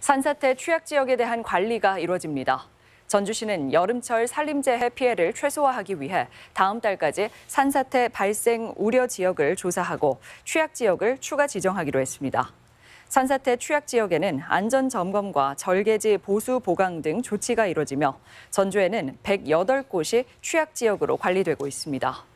산사태 취약 지역에 대한 관리가 이루어집니다. 전주시는 여름철 산림재해 피해를 최소화하기 위해 다음 달까지 산사태 발생 우려 지역을 조사하고 취약 지역을 추가 지정하기로 했습니다. 산사태 취약 지역에는 안전 점검과 절개지 보수 보강 등 조치가 이뤄지며 전주에는 108곳이 취약 지역으로 관리되고 있습니다.